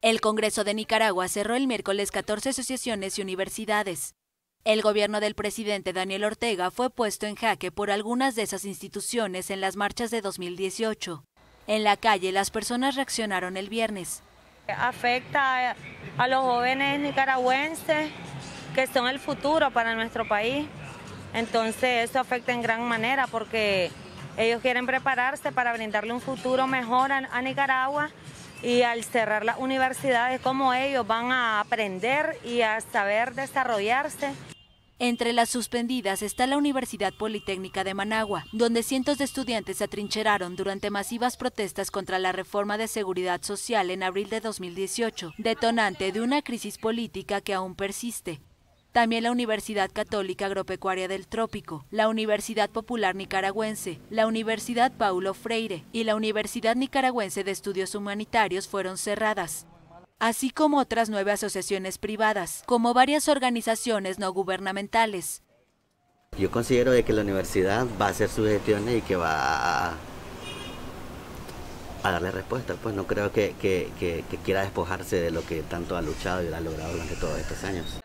El Congreso de Nicaragua cerró el miércoles 14 asociaciones y universidades. El gobierno del presidente Daniel Ortega fue puesto en jaque por algunas de esas instituciones en las marchas de 2018. En la calle las personas reaccionaron el viernes. Afecta a los jóvenes nicaragüenses que son el futuro para nuestro país. Entonces eso afecta en gran manera porque ellos quieren prepararse para brindarle un futuro mejor a, Nicaragua y al cerrar las universidades, como ellos van a aprender y a saber desarrollarse. Entre las suspendidas está la Universidad Politécnica de Managua, donde cientos de estudiantes se atrincheraron durante masivas protestas contra la reforma de seguridad social en abril de 2018, detonante de una crisis política que aún persiste también la Universidad Católica Agropecuaria del Trópico, la Universidad Popular Nicaragüense, la Universidad Paulo Freire y la Universidad Nicaragüense de Estudios Humanitarios fueron cerradas así como otras nueve asociaciones privadas, como varias organizaciones no gubernamentales. Yo considero de que la universidad va a hacer su gestiones y que va a, darle respuesta. Pues no creo que, que, quiera despojarse de lo que tanto ha luchado y lo ha logrado durante todos estos años.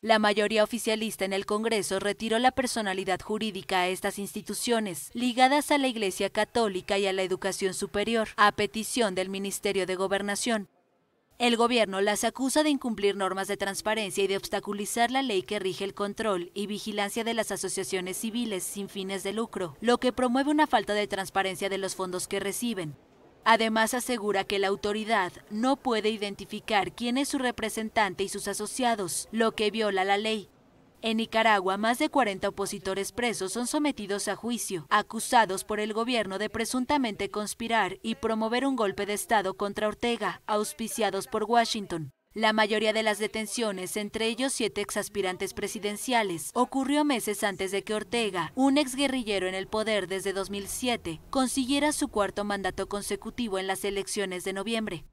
La mayoría oficialista en el Congreso retiró la personalidad jurídica a estas instituciones, ligadas a la Iglesia Católica y a la educación superior, a petición del Ministerio de Gobernación. El gobierno las acusa de incumplir normas de transparencia y de obstaculizar la ley que rige el control y vigilancia de las asociaciones civiles sin fines de lucro, lo que promueve una falta de transparencia de los fondos que reciben. Además asegura que la autoridad no puede identificar quién es su representante y sus asociados, lo que viola la ley. En Nicaragua, más de 40 opositores presos son sometidos a juicio, acusados por el gobierno de presuntamente conspirar y promover un golpe de Estado contra Ortega, auspiciados por Washington. La mayoría de las detenciones, entre ellos siete exaspirantes presidenciales, ocurrió meses antes de que Ortega, un exguerrillero en el poder desde 2007, consiguiera su cuarto mandato consecutivo en las elecciones de noviembre.